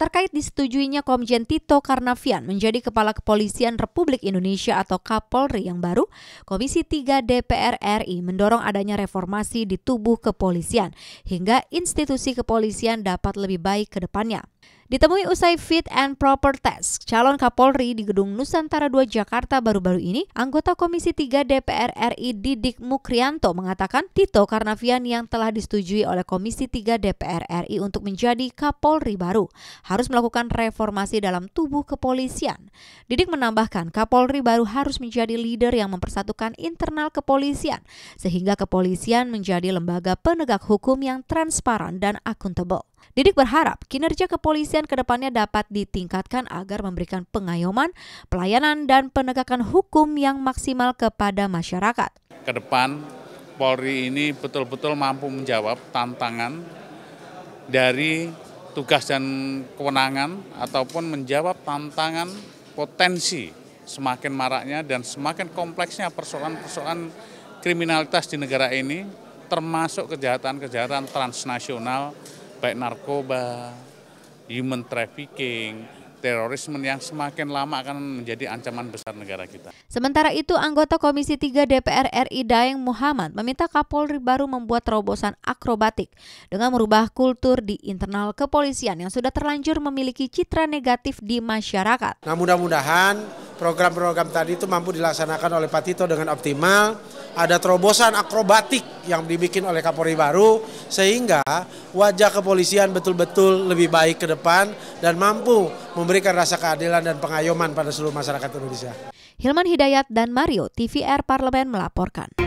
Terkait disetujuinya Komjen Tito Karnavian menjadi Kepala Kepolisian Republik Indonesia atau Kapolri yang baru, Komisi 3 DPR RI mendorong adanya reformasi di tubuh kepolisian hingga institusi kepolisian dapat lebih baik ke depannya. Ditemui usai fit and proper test calon Kapolri di Gedung Nusantara 2 Jakarta baru-baru ini, anggota Komisi 3 DPR RI Didik Mukrianto mengatakan Tito Karnavian yang telah disetujui oleh Komisi 3 DPR RI untuk menjadi Kapolri baru harus melakukan reformasi dalam tubuh kepolisian. Didik menambahkan Kapolri baru harus menjadi leader yang mempersatukan internal kepolisian sehingga kepolisian menjadi lembaga penegak hukum yang transparan dan akuntabel. Didik berharap kinerja kepolisian kedepannya dapat ditingkatkan agar memberikan pengayoman, pelayanan, dan penegakan hukum yang maksimal kepada masyarakat. Kedepan Polri ini betul-betul mampu menjawab tantangan dari tugas dan kewenangan ataupun menjawab tantangan potensi semakin maraknya dan semakin kompleksnya persoalan-persoalan kriminalitas di negara ini termasuk kejahatan-kejahatan transnasional baik narkoba, human trafficking, terorisme yang semakin lama akan menjadi ancaman besar negara kita. Sementara itu, anggota Komisi 3 DPR RI Daeng Muhammad meminta Kapolri baru membuat terobosan akrobatik dengan merubah kultur di internal kepolisian yang sudah terlanjur memiliki citra negatif di masyarakat. Nah, mudah-mudahan program-program tadi itu mampu dilaksanakan oleh Pak Tito dengan optimal. Ada terobosan akrobatik yang dibikin oleh Kapolri baru sehingga wajah kepolisian betul-betul lebih baik ke depan dan mampu memberikan rasa keadilan dan pengayoman pada seluruh masyarakat Indonesia. Hilman Hidayat dan Mario TVR Parlemen melaporkan.